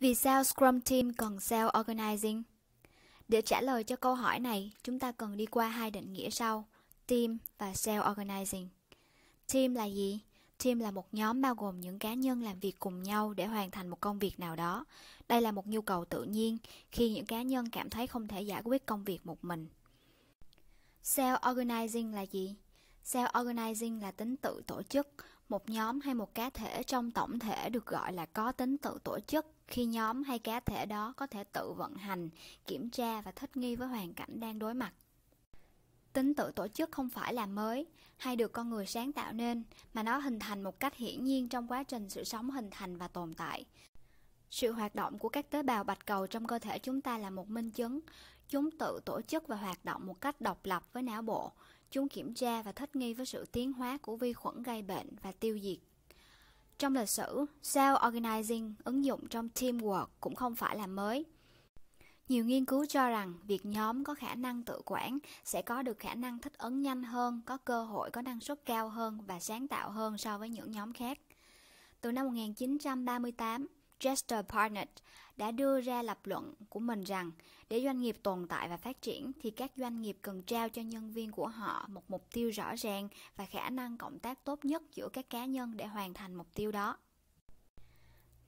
Vì sao Scrum Team cần self-organizing? Để trả lời cho câu hỏi này, chúng ta cần đi qua hai định nghĩa sau, team và self-organizing. Team là gì? Team là một nhóm bao gồm những cá nhân làm việc cùng nhau để hoàn thành một công việc nào đó. Đây là một nhu cầu tự nhiên khi những cá nhân cảm thấy không thể giải quyết công việc một mình. Self-organizing là gì? Self-organizing là tính tự tổ chức, một nhóm hay một cá thể trong tổng thể được gọi là có tính tự tổ chức khi nhóm hay cá thể đó có thể tự vận hành kiểm tra và thích nghi với hoàn cảnh đang đối mặt tính tự tổ chức không phải là mới hay được con người sáng tạo nên mà nó hình thành một cách hiển nhiên trong quá trình sự sống hình thành và tồn tại sự hoạt động của các tế bào bạch cầu trong cơ thể chúng ta là một minh chứng chúng tự tổ chức và hoạt động một cách độc lập với não bộ Chúng kiểm tra và thích nghi với sự tiến hóa của vi khuẩn gây bệnh và tiêu diệt. Trong lịch sử, self-organizing ứng dụng trong teamwork cũng không phải là mới. Nhiều nghiên cứu cho rằng việc nhóm có khả năng tự quản sẽ có được khả năng thích ứng nhanh hơn, có cơ hội có năng suất cao hơn và sáng tạo hơn so với những nhóm khác. Từ năm 1938, Chester Barnett đã đưa ra lập luận của mình rằng để doanh nghiệp tồn tại và phát triển thì các doanh nghiệp cần trao cho nhân viên của họ một mục tiêu rõ ràng và khả năng cộng tác tốt nhất giữa các cá nhân để hoàn thành mục tiêu đó.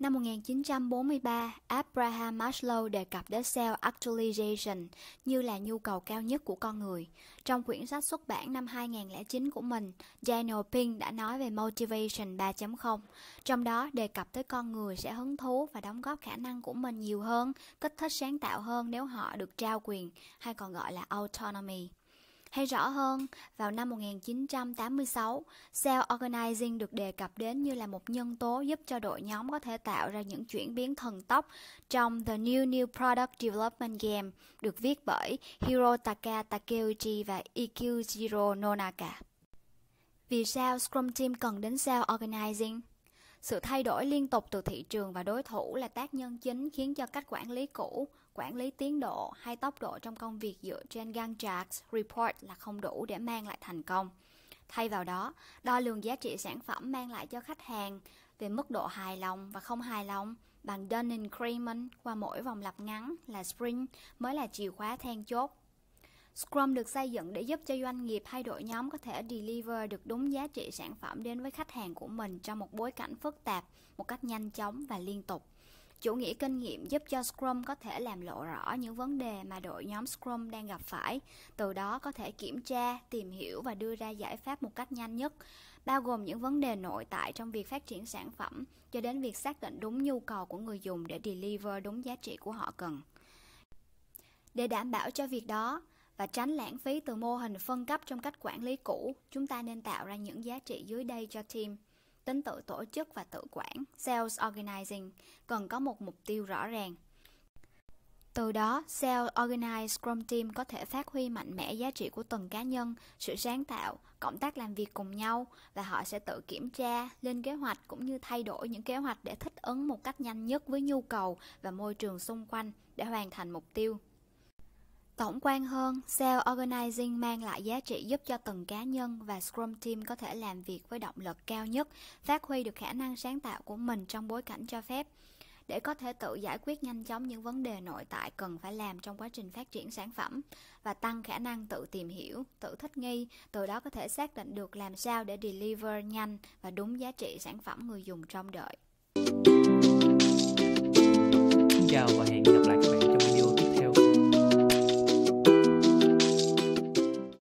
Năm 1943, Abraham Maslow đề cập đến self-actualization như là nhu cầu cao nhất của con người. Trong quyển sách xuất bản năm 2009 của mình, Daniel Pink đã nói về Motivation 3.0, trong đó đề cập tới con người sẽ hứng thú và đóng góp khả năng của mình nhiều hơn, kích thích sáng tạo hơn nếu họ được trao quyền, hay còn gọi là autonomy. Hay rõ hơn, vào năm 1986, self-organizing được đề cập đến như là một nhân tố giúp cho đội nhóm có thể tạo ra những chuyển biến thần tốc trong The New New Product Development Game được viết bởi Hirotaka Takeuchi và Ikujiro Nonaka. Vì sao Scrum Team cần đến self-organizing? Sự thay đổi liên tục từ thị trường và đối thủ là tác nhân chính khiến cho cách quản lý cũ quản lý tiến độ hay tốc độ trong công việc dựa trên Gantt charts report là không đủ để mang lại thành công. Thay vào đó, đo lường giá trị sản phẩm mang lại cho khách hàng về mức độ hài lòng và không hài lòng bằng Dunning-Kreiman qua mỗi vòng lặp ngắn là sprint mới là chìa khóa then chốt. Scrum được xây dựng để giúp cho doanh nghiệp hay đội nhóm có thể deliver được đúng giá trị sản phẩm đến với khách hàng của mình trong một bối cảnh phức tạp, một cách nhanh chóng và liên tục. Chủ nghĩa kinh nghiệm giúp cho Scrum có thể làm lộ rõ những vấn đề mà đội nhóm Scrum đang gặp phải, từ đó có thể kiểm tra, tìm hiểu và đưa ra giải pháp một cách nhanh nhất, bao gồm những vấn đề nội tại trong việc phát triển sản phẩm cho đến việc xác định đúng nhu cầu của người dùng để deliver đúng giá trị của họ cần. Để đảm bảo cho việc đó, và tránh lãng phí từ mô hình phân cấp trong cách quản lý cũ, chúng ta nên tạo ra những giá trị dưới đây cho team tính tự tổ chức và tự quản, sales organizing, cần có một mục tiêu rõ ràng. Từ đó, Sales Organized Scrum Team có thể phát huy mạnh mẽ giá trị của từng cá nhân, sự sáng tạo, cộng tác làm việc cùng nhau và họ sẽ tự kiểm tra, lên kế hoạch cũng như thay đổi những kế hoạch để thích ứng một cách nhanh nhất với nhu cầu và môi trường xung quanh để hoàn thành mục tiêu Tổng quan hơn, Sales Organizing mang lại giá trị giúp cho từng cá nhân và Scrum Team có thể làm việc với động lực cao nhất, phát huy được khả năng sáng tạo của mình trong bối cảnh cho phép để có thể tự giải quyết nhanh chóng những vấn đề nội tại cần phải làm trong quá trình phát triển sản phẩm và tăng khả năng tự tìm hiểu, tự thích nghi, từ đó có thể xác định được làm sao để deliver nhanh và đúng giá trị sản phẩm người dùng trông đợi.